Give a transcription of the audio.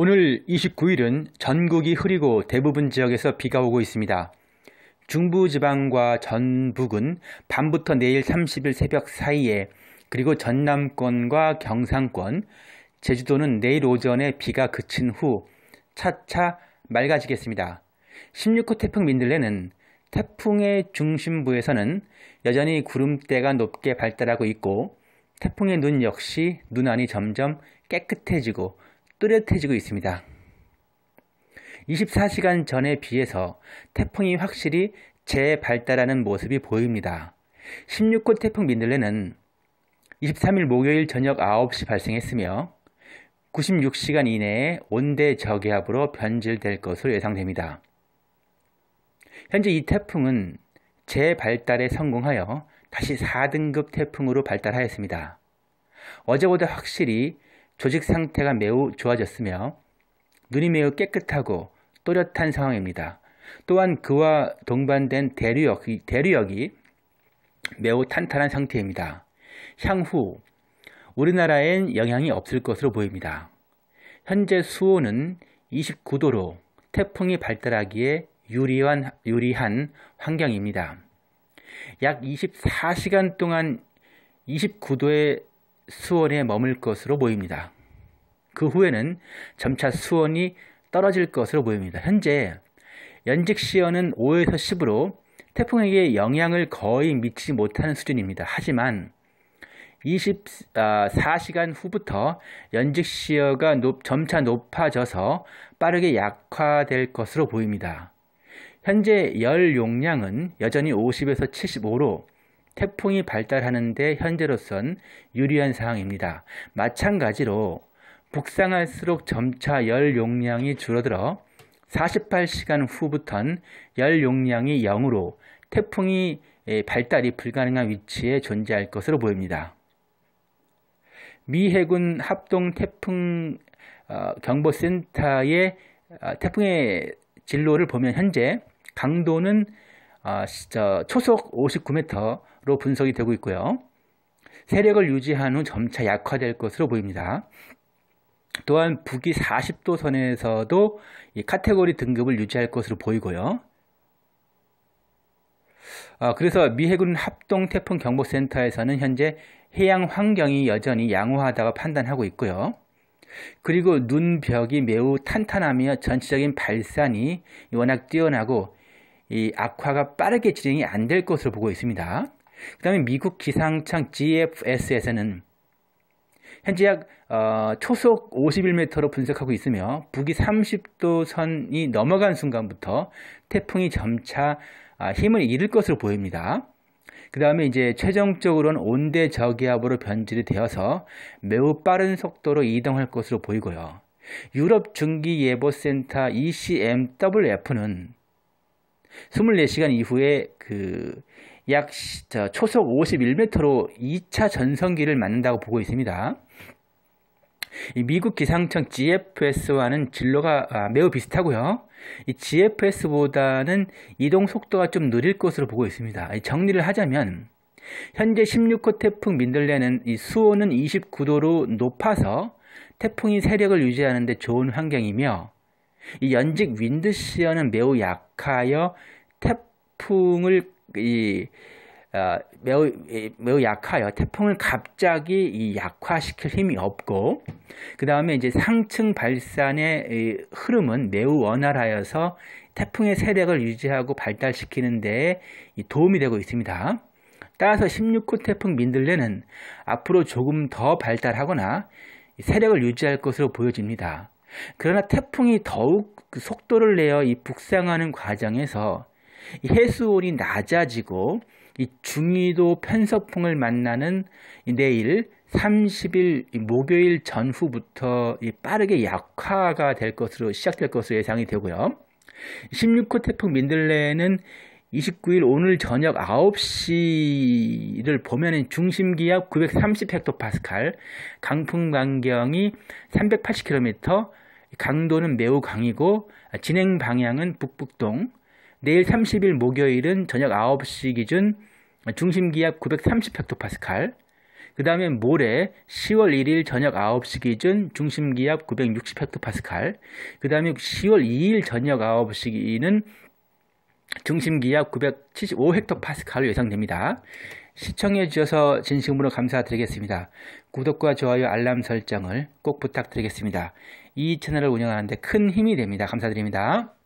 오늘 29일은 전국이 흐리고 대부분 지역에서 비가 오고 있습니다. 중부지방과 전북은 밤부터 내일 30일 새벽 사이에 그리고 전남권과 경상권, 제주도는 내일 오전에 비가 그친 후 차차 맑아지겠습니다. 16호 태풍 민들레는 태풍의 중심부에서는 여전히 구름대가 높게 발달하고 있고 태풍의 눈 역시 눈안이 점점 깨끗해지고 뚜렷해지고 있습니다. 24시간 전에 비해서 태풍이 확실히 재발달하는 모습이 보입니다. 16호 태풍 민들레는 23일 목요일 저녁 9시 발생했으며 96시간 이내에 온대 저기압으로 변질될 것으로 예상됩니다. 현재 이 태풍은 재발달에 성공하여 다시 4등급 태풍으로 발달하였습니다. 어제보다 확실히 조직 상태가 매우 좋아졌으며 눈이 매우 깨끗하고 또렷한 상황입니다. 또한 그와 동반된 대류역, 대류역이 매우 탄탄한 상태입니다. 향후 우리나라엔 영향이 없을 것으로 보입니다. 현재 수온은 29도로 태풍이 발달하기에 유리한, 유리한 환경입니다. 약 24시간 동안 29도의 수원에 머물 것으로 보입니다. 그 후에는 점차 수원이 떨어질 것으로 보입니다. 현재 연직 시어는 5에서 10으로 태풍에게 영향을 거의 미치지 못하는 수준입니다. 하지만 24시간 아, 후부터 연직 시어가 높, 점차 높아져서 빠르게 약화될 것으로 보입니다. 현재 열 용량은 여전히 50에서 75로 태풍이 발달하는데 현재로선 유리한 상황입니다. 마찬가지로 북상할수록 점차 열 용량이 줄어들어 48시간 후부턴 열 용량이 0으로 태풍이 발달이 불가능한 위치에 존재할 것으로 보입니다. 미 해군 합동 태풍 어, 경보센터의 어, 태풍의 진로를 보면 현재 강도는 아, 초속 59m로 분석이 되고 있고요. 세력을 유지한 후 점차 약화될 것으로 보입니다. 또한 북위 40도 선에서도 이 카테고리 등급을 유지할 것으로 보이고요. 아, 그래서 미 해군 합동 태풍 경보센터에서는 현재 해양 환경이 여전히 양호하다고 판단하고 있고요. 그리고 눈벽이 매우 탄탄하며 전체적인 발산이 워낙 뛰어나고 이 악화가 빠르게 진행이 안 될 것으로 보고 있습니다. 그 다음에 미국 기상청 GFS에서는 현재 약 어, 초속 51m로 분석하고 있으며 북위 30도 선이 넘어간 순간부터 태풍이 점차 아, 힘을 잃을 것으로 보입니다. 그 다음에 이제 최종적으로는 온대 저기압으로 변질이 되어서 매우 빠른 속도로 이동할 것으로 보이고요. 유럽 중기예보센터 ECMWF는 24시간 이후에 그약 초속 51m로 2차 전성기를 맞는다고 보고 있습니다. 미국 기상청 GFS와는 진로가 아, 매우 비슷하고요. 이 GFS보다는 이동 속도가 좀 느릴 것으로 보고 있습니다. 정리를 하자면 현재 16호 태풍 민들레는 수온은 29도로 높아서 태풍이 세력을 유지하는데 좋은 환경이며 이 연직 윈드시어는 매우 약하여 태풍을 이 어, 매우 매우 약하여 태풍을 갑자기 이 약화시킬 힘이 없고 그 다음에 이제 상층 발산의 흐름은 매우 원활하여서 태풍의 세력을 유지하고 발달시키는 데 도움이 되고 있습니다. 따라서 16호 태풍 민들레는 앞으로 조금 더 발달하거나 세력을 유지할 것으로 보여집니다. 그러나 태풍이 더욱 그 속도를 내어 이 북상하는 과정에서 해수온이 낮아지고 이 중위도 편서풍을 만나는 내일 30일 목요일 전후부터 빠르게 약화가 될 것으로 시작될 것으로 예상이 되고요. 16호 태풍 민들레는 29일 오늘 저녁 9시를 보면은 중심 기압 930헥토파스칼, 강풍 반경이 380km, 강도는 매우 강이고 아, 진행 방향은 북북동. 내일 30일 목요일은 저녁 9시 기준 중심 기압 930헥토파스칼. 그다음에 모레 10월 1일 저녁 9시 기준 중심 기압 960헥토파스칼. 그다음에 10월 2일 저녁 9시 기준 중심 기압 975헥토파스칼로 예상됩니다. 시청해 주셔서 진심으로 감사드리겠습니다. 구독과 좋아요 알람 설정을 꼭 부탁드리겠습니다. 이 채널을 운영하는데 큰 힘이 됩니다. 감사드립니다.